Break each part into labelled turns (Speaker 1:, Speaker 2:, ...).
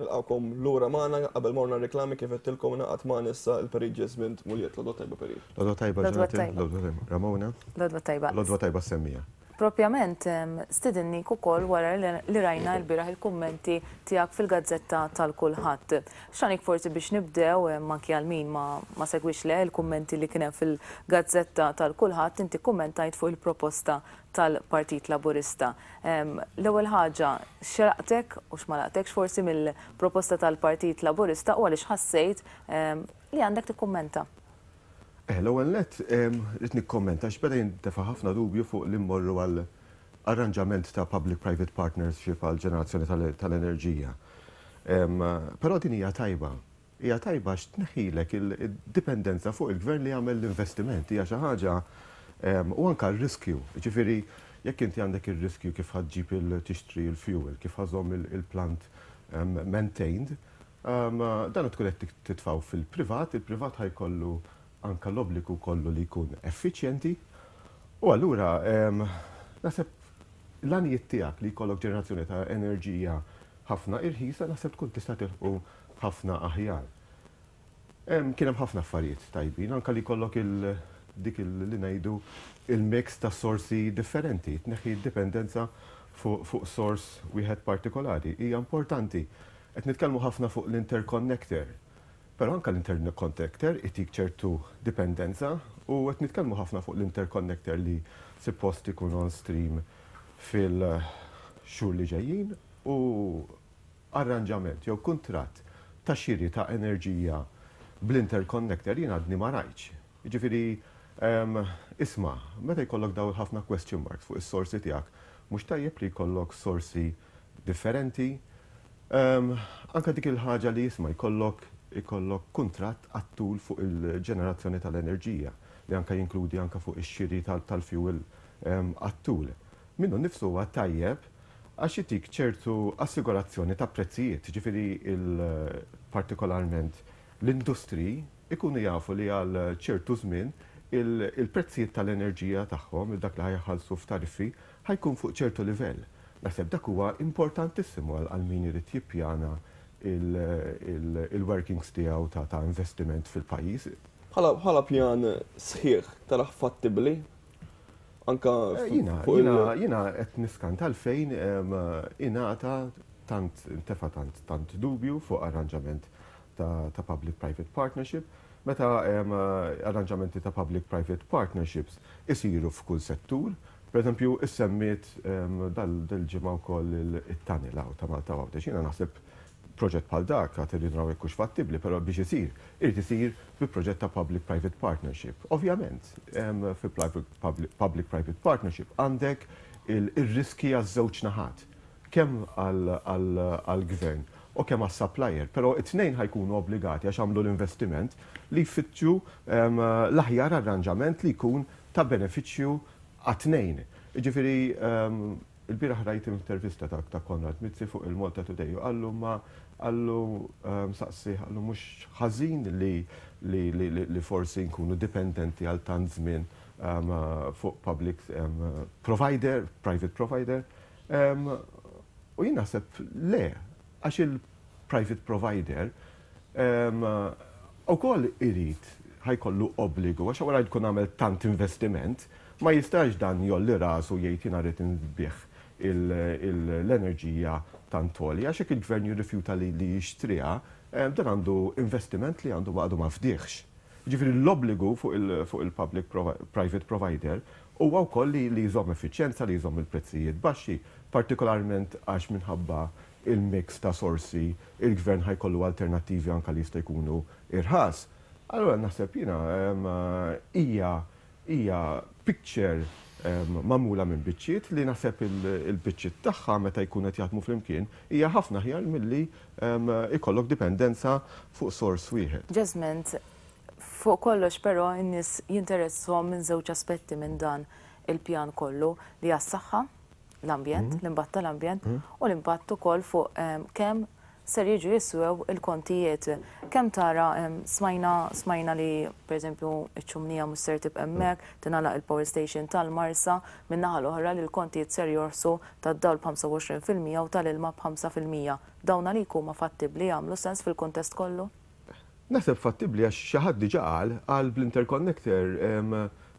Speaker 1: Nilqawkom l-ura maħna qabel morna reklami kif għettilkom naqat maħna issa il-Parigi Zbint Muljet. Lodwa tajba Parigi.
Speaker 2: Lodwa tajba Jonathan. Lodwa tajba Ramona.
Speaker 3: Lodwa tajba. Lodwa tajba Semmija. Propjament, stidinni kukol wara li rajna l-biraħ il-kommenti tijak fil-gazzetta tal-kulħat. Xanik forsi biex nibdew, ma kjalmin ma segwix le il-kommenti li kienem fil-gazzetta tal-kulħat, inti kommentajt fuq il-proposta tal-Partit Laburista. L-ewel ħaġa, xeraqtek u xmalaqtek forsi mill-proposta tal-Partit Laburista u għalix ħassejt li għandek ti kommenta
Speaker 2: Eh, l-ewwel net rrid x'beda jintefa' ħafna dubju fuq li mmorru għal arranġament ta' public-private partnership għal ġenerazzjoni tal-enerġija. Però din hija tajba. Hija tajba tneħilek il-dipendenza fuq il-gvern li jagħmel l-investiment hija xi ħaġa u anka l riskju Ġifieri jekk inti għandek ir-riskju kif ħadġib il-tixtri il-fuel, kif ħażhom il-plant maintained, dan tkun qed titfaw fil-privat, il-privat ħajkollu anka l-obbligu kollu li jkun effiċjenti. U allura, naseb l-għanijiet tijak li kollok ġenerazzjoni ta' enerġija ħafna irħisa, naseb tkun tista' tilħu ħafna aħjar. Kien hemm ħafna affarijiet tajbin, anka li kollok il- dik li ngħidu il-mix ta' sorsi differenti, tneħħi dipendenza fuq sors wieħed partikolari. Hija importanti. Qed nitkellmu ħafna fuq l-interconnector Pero anka l-interconnector itik ċertu dipendenza u għet nitkellmu ħafna fuq l-interconnector li suppost ikun on stream fil-xur li ġejjin u arranġament jew kontrat ta' xiri ta' enerġija bl-interconnector jien għadni ma rajtx. Ġifiri, isma, meta jkollok daw ħafna question marks fuq is-sorsi tiegħek, mhux tajjeb li jkollok sorsi differenti. anka dik il-ħaġa li jisma jkollok ikollok kuntratt għattul fuq il-ġenerazzjoni tal-enerġija li anka jinkludi anka fuq ix-xiri tal-fuel għattul. Minnu nifsu huwa tajjeb għax ċertu assigurazzjoni ta' prezzijiet, ġifiri il-partikolarment l-industri ikunu jafu li għal ċertu żmien il-prezzijiet tal-enerġija tagħhom, il-dak li ħajħalsu f'tariffi, ħajkun fuq ċertu livell. Naħseb dak huwa importantissimu għal min irid jippjana il-workings tiegħu ta' investiment fil-pajjiż.
Speaker 1: Bħala pjan sħiħ tal-ħfat fattibli? anka eh,
Speaker 2: jina qed tal-fejn ingħata tant tefa tant tant dubju fuq arranġament ta' public private partnership meta arranġamenti ta' public private partnerships isiru f'kull settur Per eżempju, is-semmit dal-ġimgħa wkoll it-tani law ta' Malta Għawdex. Jiena naħseb proġett bħal dak għat irridu naraw jekkux fattibli, però biex isir, irid isir fi proġett ta' public-private partnership. Ovvjament, fi public-private partnership għandek il-riski għaż-żewġ naħat, kemm għal-gvern u kemm għas-supplier, però it-tnejn ħajkunu obbligati għax għamlu l-investiment li jfittxu ehm, l-aħjar arranġament li jkun ta' benefiċċju għat-tnejn. Ġifiri, ehm, il-biraħ rajt intervista ta' Konrad Mitzi fuq il-Malta Today u għallu ma' għallu ehm, saqsi, għallu mux ħazin li forsi nkunu dipendenti għal tant żmien ehm, fuq public ehm, provider, private provider. U jien naħseb le, għax il-private provider u koll irrit ħajkollu obbligu, għax għara jkun għamil tant investiment, ma jistax dan jolli rasu jgħid jina rrit l-enerġija tantoli, għax jekk il-gvern jirrifjuta li li jixtriha, eh, dan għandu investiment li għandu għadu ma fdiħx. Ġifiri l-obligu fuq il-public private provider u għaw koll li jżom efficienza, li jżom il-prezzijiet baxxi, partikolarment għax minħabba il-mix ta' sorsi, il-gvern ħajkollu alternativi anka li jista' jkunu irħas. Allora naħseb jina ija, hija picture mamula minn biċċiet li naħseb il-biċċiet tagħha meta jkun qed jaħdmu flimkien hija ħafna ħjar milli ikollok dipendenza fuq sors wieħed.
Speaker 3: Jasmine, fuq kollox però n-nies jinteressom minn żewġ aspetti minn dan il-pjan kollu li għas-saħħa, l-ambjent, mhm. l-imbatt tal-ambjent mhm. u l-imbatt ukoll fuq kemm ser jiġu jiswew il-kontijiet. Kem tara smajna, smajna li per eżempju iċ-ċumnija musser tib emmek, tinala il-power station tal-Marsa, minnaħa l-oħra li l-kontijiet ser jorsu tad-dawl 25% u tal-ilma b'5%. Dawna li kuma fattibli għamlu sens fil-kontest kollu?
Speaker 2: Naħseb fattibli għax xaħad diġa għal għal bl-interconnector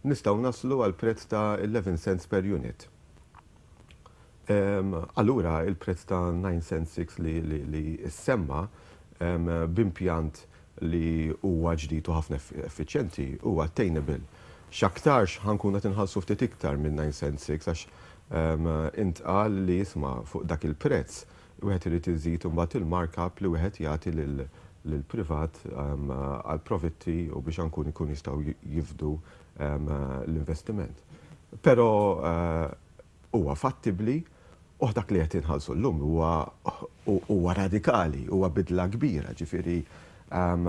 Speaker 2: nistaw naslu għal prezz ta' 11 cents per unit. Allura, il-prezz ta' 9 six li semma b'impjant li huwa ġdid u ħafna effiċjenti huwa attainable. X'aktarx ħankun qed inħallsu ftit iktar minn 9 9.6 għax intqal li jisma' fuq dak il-prezz wieħed irid iżid u mbagħad il-markup li wieħed jagħti lill-privat għal profitti u biex ankun ikun jistgħu jifdu l-investiment. Però eh, huwa fattibli Uħ dak li qed inħallsu llum huwa radikali, huwa bidla kbira, ġifieri um,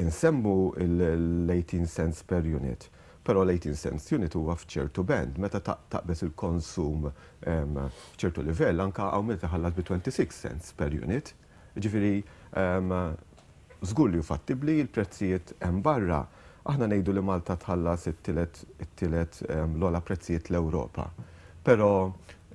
Speaker 2: insemmu l-18 cents per unit. Pero l-18 cents unit huwa f'ċertu band, meta taqbes il-konsum um, f'ċertu livell, anka għaw meta ħallat bi 26 cents per unit. Ġifiri, zgur um, li fattibli il-prezzijiet hemm barra. Aħna nejdu li Malta tħallas it-tilet l-ola prezzijiet l-Europa. Pero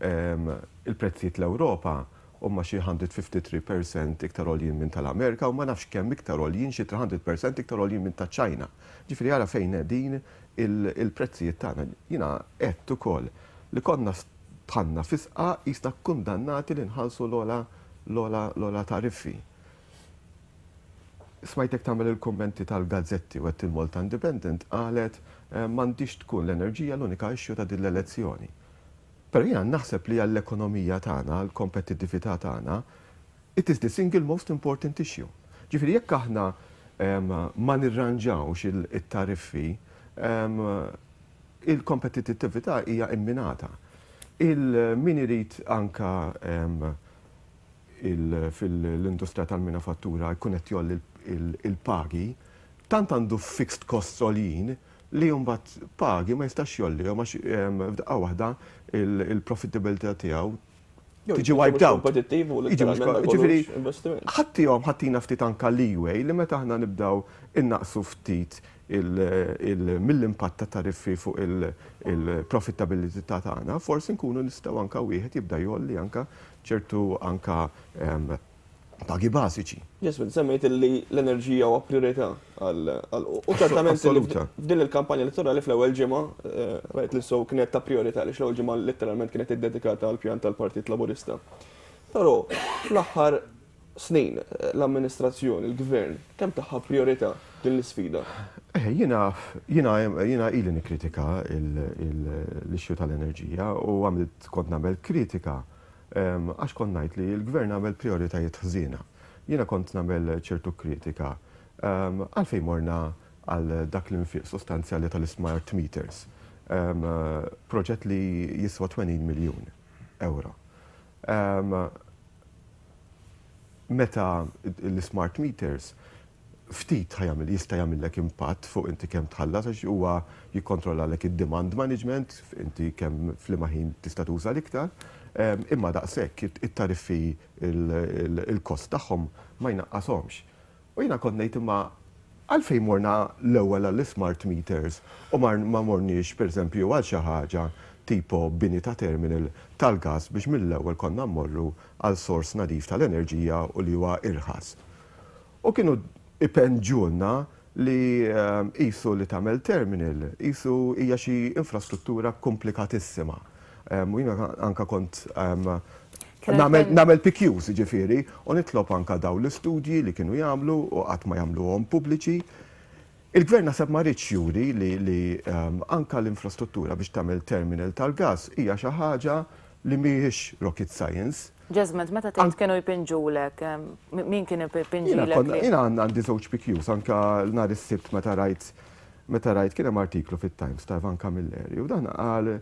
Speaker 2: il-prezzijiet l-Ewropa umma xi 153% iktar olin minn tal-Amerika u ma nafx kemm iktar olin xi 300% iktar olin minn taċ ċajna. Ġifieri għara fejn din il-prezzijiet tagħna. Jiena qed ukoll li konna tħanna fisqa jista' kundannati li nħallsu l-ola l-ola l-ola tariffi. Smajtek tagħmel il-kommenti tal-gazzetti wet il-Malta Independent qalet eh, m'għandix tkun l-enerġija l-unika issue ta' din l-elezzjoni. Pero jina naħseb li għall-ekonomija tagħna, l kompetitività tagħna, it is the single most important issue. Ġifieri jekk aħna ma nirranġawx il-tariffi, il-kompetittività hija imminata. Il-min irid anka fil-industrija tal-minafattura jkun qed jolli il-pagi, tant għandu fixed costs olin, li jumbat pagi ma jistax jolli, għax f'daqqa wahda il-profitabilità tijaw tiġi wiped out. Ġifiri, ħatti jom ħattina ftit anka leeway li meta ħna nibdaw innaqsu ftit mill-impatt ta' tariffi fuq il-profitabilità tagħna, forsi nkunu nistgħu anka wieħed jibda jolli anka ċertu anka pagi basiċi.
Speaker 1: Ġesmin, semmejt li l-enerġija u priorità għal u trattament Din il-kampanja elettorali fl-ewwel ġimgħa eh, rajt li sow kienet ta' priorità li l-ewwel ġimgħa letteralment kienet iddedikata għal pjan tal-Partit Laburista. Però fl aħħar snin eh, l-amministrazzjoni, il-gvern, kemm taħħa priorità din l-sfida?
Speaker 2: Eh, jina, jina, jina ili nikritika l-issue tal-enerġija u għamlit kont kritika. Il, il, Għax kon najt li l-gvern għamel prioritajiet ħżina. Jiena kont namel ċertu kritika għalfej morna għal dak li nfiq sostanzjali tal-smart meters. Proġett li jiswa 20 miljon euro. Meta l-smart meters ftit ħajamil, jista jagħmellek impatt fuq inti kemm tħallas għax huwa jikkontrolla ek id-demand management, inti kemm fl-imma tista' tuża l-iktar imma daqshekk it-tariffi il-kost tagħhom ma jnaqqashomx. U jiena kont imma għalfejn morna l-ewwel għall-smart meters u ma morniex pereżempju għal xi ħaġa tipo bini ta' terminal tal-gas biex mill-ewwel konna mmorru għal sors nadif tal-enerġija u li huwa irħas. U kienu ipenġunna li jisu li tamel terminal, jisu hija xi infrastruttura komplikatissima u jina anka kont
Speaker 3: Namel
Speaker 2: PQs ġifiri, u nitlob anka daw l-istudji li kienu jamlu u għat ma jamlu għom publiċi. Il-gvern nasab ma juri li anka l-infrastruttura biex tamel terminal tal-gas hija xi ħaġa li mhijiex rocket science.
Speaker 3: Ġazment, meta tgħid kienu jpinġulek, min kien jpinġulek? Jina
Speaker 2: għandi żewġ PQs, anka l-nar is-sibt meta rajt meta rajt kien hemm artiklu fit-Times ta' Ivan Camilleri u dan qal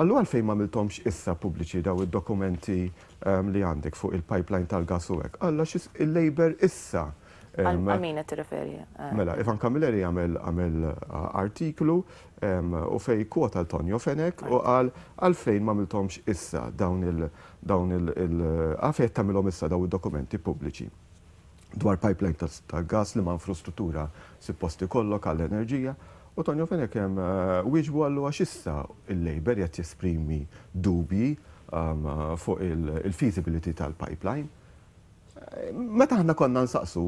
Speaker 2: Allu għalfejn ma miltomx issa pubbliċi daw id-dokumenti ehm, li għandek fuq il-pipeline tal-gas u għek. Alla xis il-Labor issa. Għamina
Speaker 3: ehm, t-referi. Ah. Mela,
Speaker 2: Ivan Kamilleri għamil ah, artiklu ehm, u fej kuota l-Tonjo Fenek u għal għalfejn ma miltomx issa dawn il-għafet ah, tamilom issa daw id-dokumenti pubbliċi dwar pipeline tal-gas li ma' infrastruttura posti kollok għall-enerġija. U Tonjo Fenek hemm eh, wieġbu għallu għaxissa il-Labor qed jesprimi dubji um, fuq il-feasibility tal-pipeline. Meta aħna konna nsaqsu,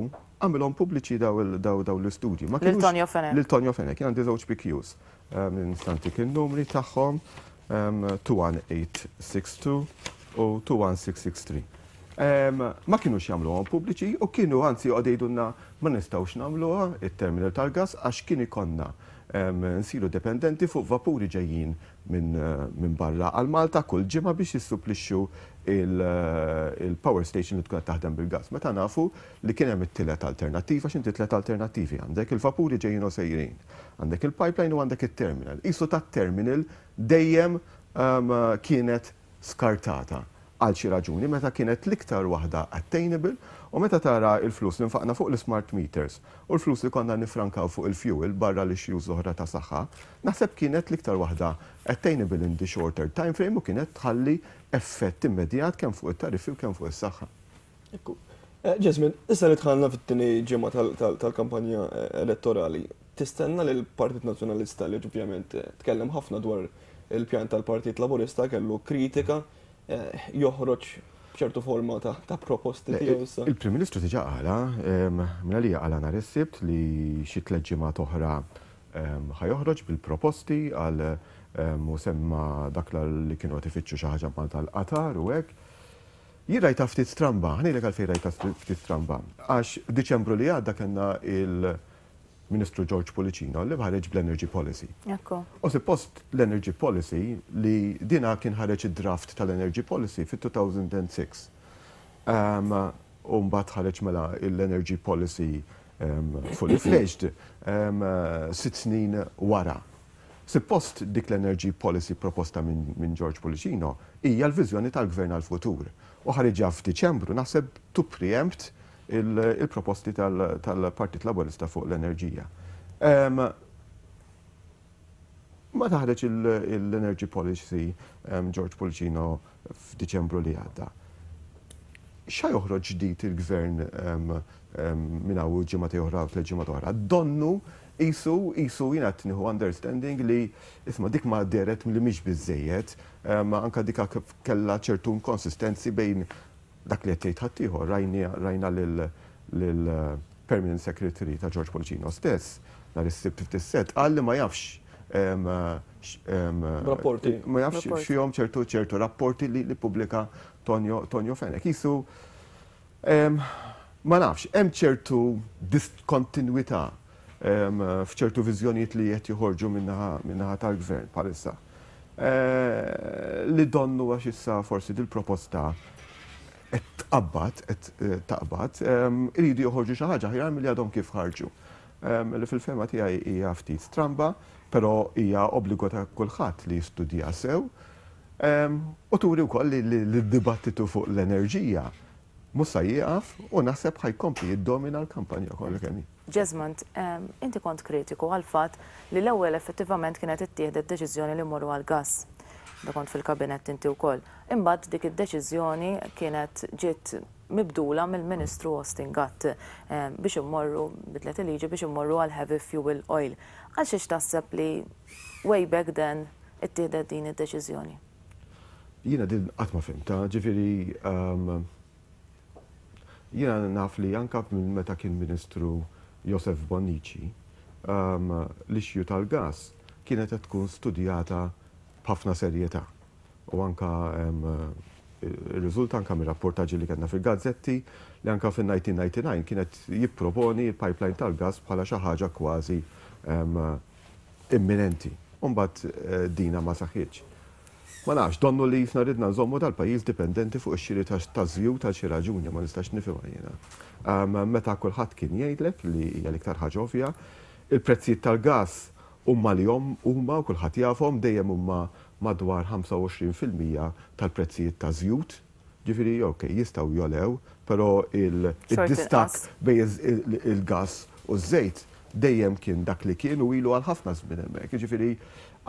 Speaker 2: għamilhom pubbliċi daw l istudji l tonjo Fenek. l tonjo Fenek, jien għandi żewġ PQs. Eh, Instanti kien numri tagħhom 21862 u 21663. ma kienu jagħmluhom pubbliċi u kienu anzi għodejdunna ma nistgħux nagħmluha il-terminal tal-gas għax kien ikonna nsiru dependenti fuq vapuri ġejjin minn eh, barra għal Malta kull ġimma biex jissuplixxu il-power eh, station li tkun taħdem bil-gas. Meta nafu li kien hemm it-tielet alternattiva x'inti tliet alternattivi għandek il-vapuri ġejjin u sejrin, għandek il-pipeline u għandek it-terminal. Isu tat-terminal dejjem kienet skartata għal xi raġuni meta kienet l-iktar waħda attainable u meta tara il-flus li nfaqna fuq l-smart meters u l-flus li konna nifrankaw fuq il-fuel barra li xju zoħra ta' saħħa, naħseb kienet l-iktar waħda attainable in the shorter time frame u kienet tħalli effett immedjat kemm fuq it-tariffi u kemm fuq is-saħħa.
Speaker 1: Ġesmin, eh, issa li tħallna fit-tini ġimgħa tal-kampanja eh, elettorali, tistenna li l-Partit Nazjonalista li ġubjament eh, tkellem ħafna dwar il-pjan tal-Partit Laburista kellu kritika Eh, joħroġ bċertu forma ta', ta proposti tiegħu Il-Prim Ministru
Speaker 2: diġà qala minn mela għalija qala nhar is-Sibt li xi tliet toħra ħaj ħajoħroġ bil-proposti għal u semma dak li kienu qed ifittxu xi ħaġa Malta l-qatar u hekk. Jien rajta ftit stramba, ħnilek għalfejn rajta ftit stramba. Għax Diċembru li għadda kellna il- Ministru George Policino li ħareġ bl-Energy Policy. U post l-Energy Policy li dina kien ħareġ id-draft tal-Energy Policy fit-2006. U mbagħad ħareġ mela l-Energy Policy fully fledged sitt snin wara. post dik l-Energy Policy proposta minn George Policino hija l-viżjoni tal-gvern għal-futur. U ħareġ f'Diċembru naħseb to preempt il-proposti tal-Partit Laburista fuq l-enerġija. Ma taħreċ l-Energy Policy George Pulcino f'Diċembru li għadda. Xa joħroġ ġdid il-gvern minn u ġimgħa oħra u ġimgħa oħra. Donnu Isu, isu jina t-niħu understanding li isma dik ma deret mill-li miex bizzejiet, ma anka dika kella ċertu konsistenzi bejn dak li jettejt ħattiħu, rajna l-Permanent eh, Secretary ta' George Polcino stess, nar is-sib 57, għalli ma jafx rapporti. Ma jafx xijom ċertu ċertu rapporti li li publika Tonio Fenek. Jisu, ma nafx, hemm ċertu diskontinuità fċertu vizjoniet li qed joħorġu minnaħa tal-gvern palissa. Eh, li donnu għax issa forsi dil-proposta tqabbat, qed eh, taqbad, ehm, iridu joħorġu xi ħaġa ħjar milli għadhom kif ħarġu. Ehm, li fil-fema tiegħi hija ftit stramba, però hija obbligo ta' kulħadd li jistudja sew. Ehm, u turi wkoll li d-dibattitu fuq l-enerġija musa jieqaf u naħseb ħajkompli jiddomina l-kampanja kollu kemmi.
Speaker 3: Ġezmant, inti kont kritiku għal fatt li l-ewwel effettivament kienet ittieħdet deċiżjoni li mmorru għal gass kont fil-kabinet inti wkoll. Imbagħad dik id-deċiżjoni kienet ġiet mibdula mill-Ministru Austin Gatt eh, biex immorru bitlet il-liġi biex immorru għal heavy fuel oil. Għal xiex taħseb li way back then it ittieħdet din id-deċiżjoni?
Speaker 2: Jiena din qatt ma fimta, ġifieri um, jiena naf li anka minn meta kien Ministru Josef Bonnici um, l-ixju tal-gas kienet tkun studjata b'ħafna serjetà. U anka il-riżult eh, anka mir rapportaġi li kellna fil-gazzetti li anka fin-1999 kienet jipproponi il-pipeline tal-gas bħala xi ħaġa kważi imminenti. Umbat eh, dina ma saħħitx. Ma nafx, donnu li jifna ridna nżommu dal pajjiż dipendenti fuq xiri ta' zviw ta' xi raġuni, ma nistax nifhimha jiena. Meta kulħadd kien jgħidlek li hija l-iktar ħaġa ovvja, il-prezzijiet tal-gas Umma li jom, umma u kullħat jafom dejjem umma madwar 25% tal-prezzijiet ta' zjut. Ġifiri, ok, jistaw jolew, pero il-distak bej il-gas u z-zejt dejjem kien dak li kien u ilu għal ħafna żmien hemmhekk. Ġifieri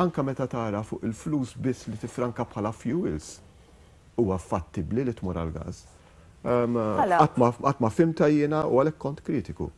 Speaker 2: anka meta tara fuq il-flus biss li tifranka bħala fuels huwa fattibli li t-mur għal gas. Qatt ma fimta
Speaker 3: jiena u għalhekk kont kritiku.